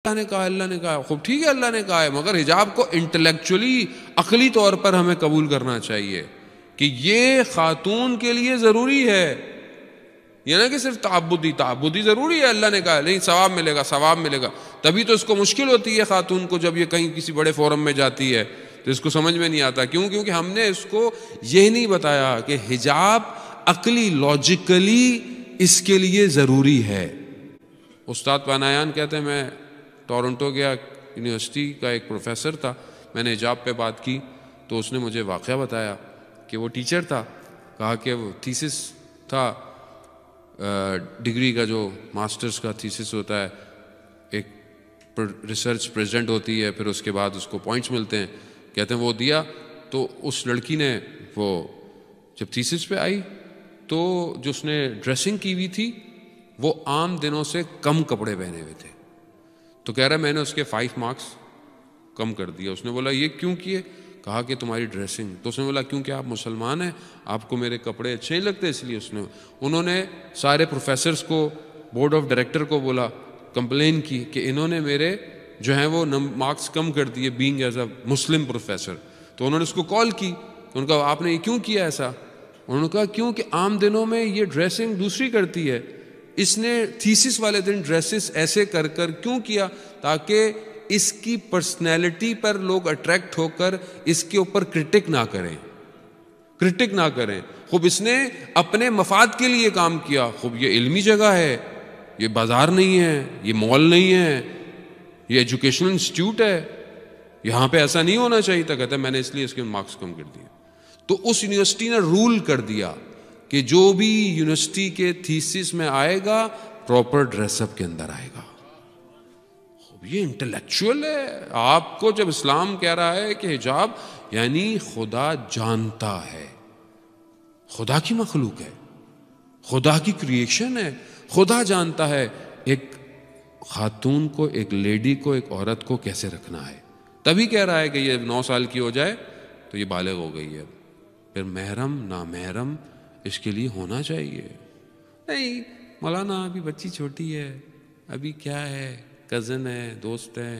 अल्लाह ने कहा अल्लाह ने कहा खूब ठीक है अल्लाह ने कहा है मगर हिजाब को इंटेलेक्चुअली अकली तौर पर हमें कबूल करना चाहिए कि ये खातून के लिए ज़रूरी है ये ना कि सिर्फ ताबुदी ताबुदी ज़रूरी है अल्लाह ने कहा नहीं सवाब मिलेगा सवाब मिलेगा तभी तो इसको मुश्किल होती है खातून को जब ये कहीं किसी बड़े फोरम में जाती है तो इसको समझ में नहीं आता क्यों क्योंकि हमने इसको यह नहीं बताया कि हिजाब अकली लॉजिकली इसके लिए ज़रूरी है उस्ताद पानायान कहते हैं मैं टोरंटो गया यूनिवर्सिटी का एक प्रोफेसर था मैंने हिजाब पे बात की तो उसने मुझे वाक़ बताया कि वो टीचर था कहा कि वो थीसिस था डिग्री का जो मास्टर्स का थीसिस होता है एक रिसर्च प्रेजेंट होती है फिर उसके बाद उसको पॉइंट्स मिलते हैं कहते हैं वो दिया तो उस लड़की ने वो जब थीसिस पे आई तो जो उसने ड्रेसिंग की हुई थी वो आम दिनों से कम कपड़े पहने हुए थे तो कह रहा मैंने उसके फाइव मार्क्स कम कर दिया उसने बोला ये क्यों किए कहा कि तुम्हारी ड्रेसिंग तो उसने बोला क्योंकि आप मुसलमान हैं आपको मेरे कपड़े अच्छे नहीं लगते इसलिए उसने उन्होंने सारे प्रोफेसर्स को बोर्ड ऑफ डायरेक्टर को बोला कंप्लेन की कि इन्होंने मेरे जो हैं वो मार्क्स कम कर दिए being as a Muslim professor तो उन्होंने उसको कॉल की उनका आपने ये क्यों किया ऐसा उन्होंने कहा क्योंकि आम दिनों में ये ड्रेसिंग दूसरी करती है इसने थीसिस वाले दिन ड्रेसेस ऐसे कर कर क्यों किया ताकि इसकी पर्सनैलिटी पर लोग अट्रैक्ट होकर इसके ऊपर क्रिटिक ना करें क्रिटिक ना करें खूब इसने अपने मफाद के लिए काम किया खूब ये इल्मी जगह है ये बाज़ार नहीं है ये मॉल नहीं है ये एजुकेशनल इंस्टीट्यूट है यहां पे ऐसा नहीं होना चाहिए था कहते मैंने इसलिए इसके मार्क्स कम कर दिए तो उस यूनिवर्सिटी ने रूल कर दिया कि जो भी यूनिवर्सिटी के थीसिस में आएगा प्रॉपर ड्रेसअप के अंदर आएगा ये इंटेलेक्चुअल है आपको जब इस्लाम कह रहा है कि हिजाब यानी खुदा जानता है खुदा की मखलूक है खुदा की क्रिएशन है खुदा जानता है एक खातून को एक लेडी को एक औरत को कैसे रखना है तभी कह रहा है कि ये नौ साल की हो जाए तो ये बालग हो गई है फिर महरम ना महरम इसके लिए होना चाहिए नहीं मौलाना अभी बच्ची छोटी है अभी क्या है कज़न है दोस्त है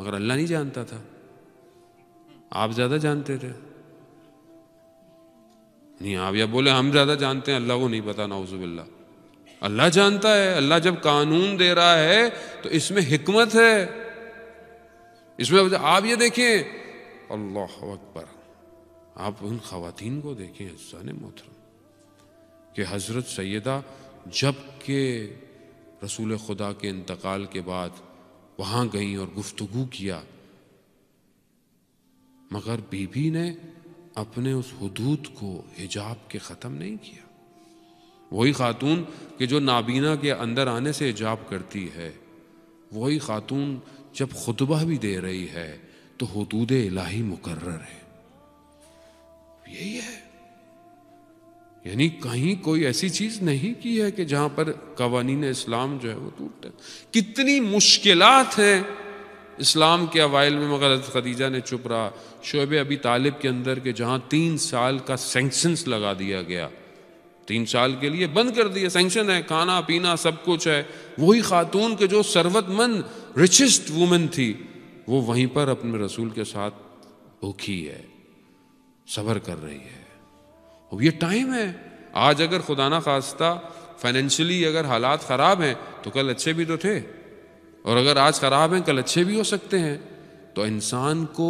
मगर अल्लाह नहीं जानता था आप ज़्यादा जानते थे नहीं आप या बोले हम ज़्यादा जानते हैं अल्लाह को नहीं पता नाउजुबिल्ला अल्लाह जानता है अल्लाह जब कानून दे रहा है तो इसमें हिकमत है इसमें आप ये देखें अल्लाह अकबर आप उन खातन को देखें ने मोहतरम कि हज़रत सैदा जब के रसूल खुदा के इंतकाल के बाद वहाँ गईं और गुफ्तगु किया मगर बीबी ने अपने उस हदूद को हिजाब के ख़त्म नहीं किया वही खातून कि जो नाबीना के अंदर आने से हिजाब करती है वही खातून जब खुतबा भी दे रही है तो हदूद इलाही मुकर्र है यही है यानी कहीं कोई ऐसी चीज नहीं की है कि जहां पर कवानीन इस्लाम जो है वो टूटते कितनी मुश्किलात हैं इस्लाम के अवाइल में मगर खदीजा ने चुप रहा शोब अभी तालिब के अंदर के जहाँ तीन साल का सेंक्शंस लगा दिया गया तीन साल के लिए बंद कर दिया सेंक्शन है खाना पीना सब कुछ है वही खातून के जो सर्वतमंद रिचेस्ट वूमेन थी वो वहीं पर अपने रसूल के साथ भूखी है सबर कर रही है अब ये टाइम है आज अगर खुदा ना खास्ता फाइनेंशियली अगर हालात ख़राब हैं तो कल अच्छे भी तो थे और अगर आज ख़राब हैं कल अच्छे भी हो सकते हैं तो इंसान को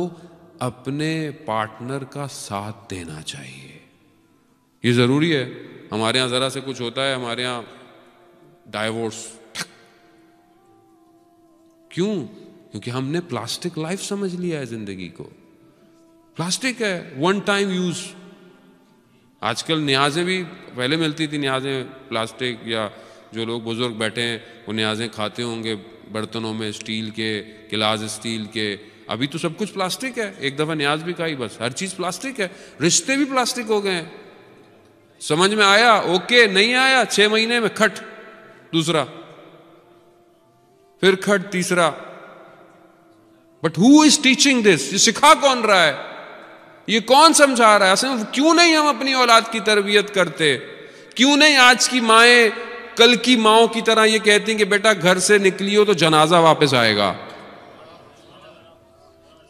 अपने पार्टनर का साथ देना चाहिए ये ज़रूरी है हमारे यहाँ ज़रा से कुछ होता है हमारे यहाँ डाइवोर्स क्यों क्योंकि हमने प्लास्टिक लाइफ समझ लिया है ज़िंदगी को प्लास्टिक है वन टाइम यूज़ आजकल न्याजें भी पहले मिलती थी न्याजें प्लास्टिक या जो लोग बुज़ुर्ग बैठे हैं वो न्याजें खाते होंगे बर्तनों में स्टील के गिलास स्टील के अभी तो सब कुछ प्लास्टिक है एक दफ़ा न्याज भी खाई बस हर चीज़ प्लास्टिक है रिश्ते भी प्लास्टिक हो गए हैं समझ में आया ओके नहीं आया छः महीने में खट दूसरा फिर खट तीसरा but who is teaching this ये सिखा कौन रहा है ये कौन समझा रहा है असल क्यों नहीं हम अपनी औलाद की तरबियत करते क्यों नहीं आज की माएँ कल की माओ की तरह ये कहती हैं कि बेटा घर से निकली हो तो जनाजा वापस आएगा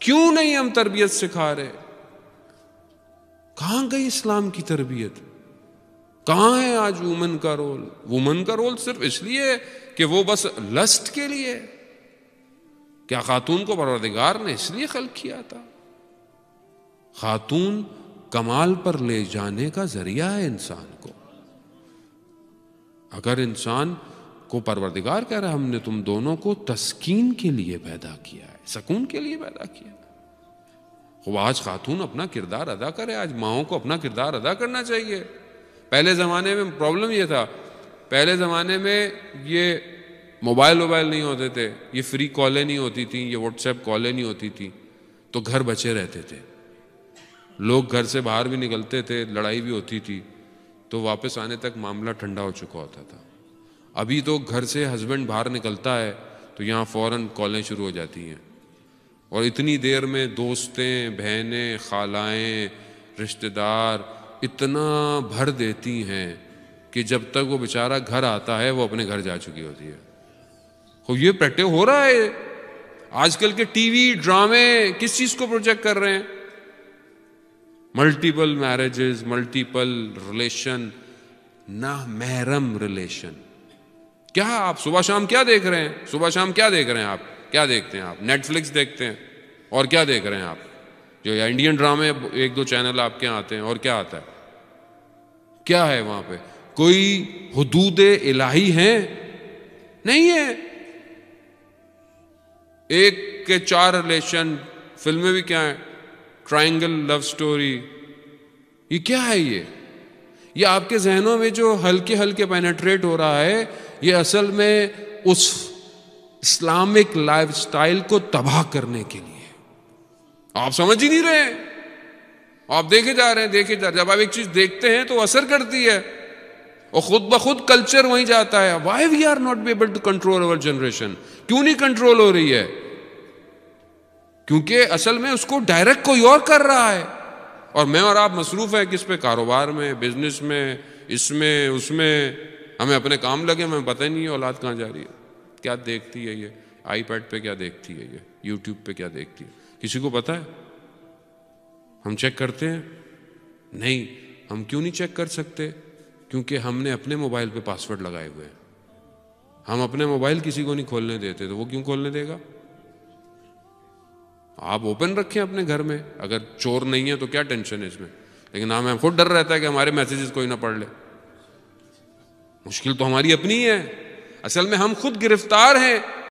क्यों नहीं हम तरबियत सिखा रहे कहां गई इस्लाम की तरबियत कहां है आज वुमन का रोल वुमन का रोल सिर्फ इसलिए कि वो बस लस्ट के लिए क्या खातून को परवरदिगार ने इसलिए खल किया था खातून कमाल पर ले जाने का जरिया है इंसान को अगर इंसान को परवरदिगार कह रहा है हमने तुम दोनों को तस्कीन के लिए पैदा किया है सकून के लिए पैदा किया है वो आज खातून अपना किरदार अदा करे आज माओ को अपना किरदार अदा करना चाहिए पहले ज़माने में प्रॉब्लम यह था पहले ज़माने में ये मोबाइल वोबाइल नहीं होते थे ये फ्री कॉलें नहीं होती थी ये व्हाट्सएप कॉलें नहीं होती थी तो घर बचे रहते थे लोग घर से बाहर भी निकलते थे लड़ाई भी होती थी तो वापस आने तक मामला ठंडा हो चुका होता था अभी तो घर से हस्बैंड बाहर निकलता है तो यहाँ फ़ौरन कॉलें शुरू हो जाती हैं और इतनी देर में दोस्तें बहनें खालाएं रिश्तेदार इतना भर देती हैं कि जब तक वो बेचारा घर आता है वो अपने घर जा चुकी होती है तो ये प्रैक्टिव हो रहा है आजकल के टीवी ड्रामे किस चीज़ को प्रोजेक्ट कर रहे हैं मल्टीपल मैरिजेज मल्टीपल रिलेशन ना महरम रिलेशन क्या आप सुबह शाम क्या देख रहे हैं सुबह शाम क्या देख रहे हैं आप क्या देखते हैं आप नेटफ्लिक्स देखते हैं और क्या देख रहे हैं आप जो इंडियन ड्रामे एक दो चैनल आपके यहाँ आते हैं और क्या आता है क्या है वहां पे कोई हदूद इलाही है नहीं है एक के चार रिलेशन फिल्में भी क्या है ट्राइंगल लव स्टोरी ये क्या है ये ये आपके जहनों में जो हल्के हल्के पेनेट्रेट हो रहा है ये असल में उस इस्लामिक लाइफस्टाइल को तबाह करने के लिए आप समझ ही नहीं रहे आप देखे जा रहे हैं देखे जा रहे हैं जब आप एक चीज देखते हैं तो असर करती है और खुद ब खुद कल्चर वहीं जाता है why we are not be able to control our generation क्यों नहीं कंट्रोल हो रही है क्योंकि असल में उसको डायरेक्ट कोई और कर रहा है और मैं और आप मसरूफ़ हैं किस पे कारोबार में बिजनेस में इसमें उसमें हमें अपने काम लगे हमें पता ही नहीं है औलाद कहाँ जा रही है क्या देखती है ये आईपैड पे क्या देखती है ये यूट्यूब पे क्या देखती है किसी को पता है हम चेक करते हैं नहीं हम क्यों नहीं चेक कर सकते क्योंकि हमने अपने मोबाइल पे पासवर्ड लगाए हुए हैं हम अपने मोबाइल किसी को नहीं खोलने देते तो वो क्यों खोलने देगा आप ओपन रखें अपने घर में अगर चोर नहीं है तो क्या टेंशन है इसमें लेकिन हमें हाँ, खुद डर रहता है कि हमारे मैसेजेस कोई ना पढ़ ले मुश्किल तो हमारी अपनी ही है असल में हम खुद गिरफ्तार हैं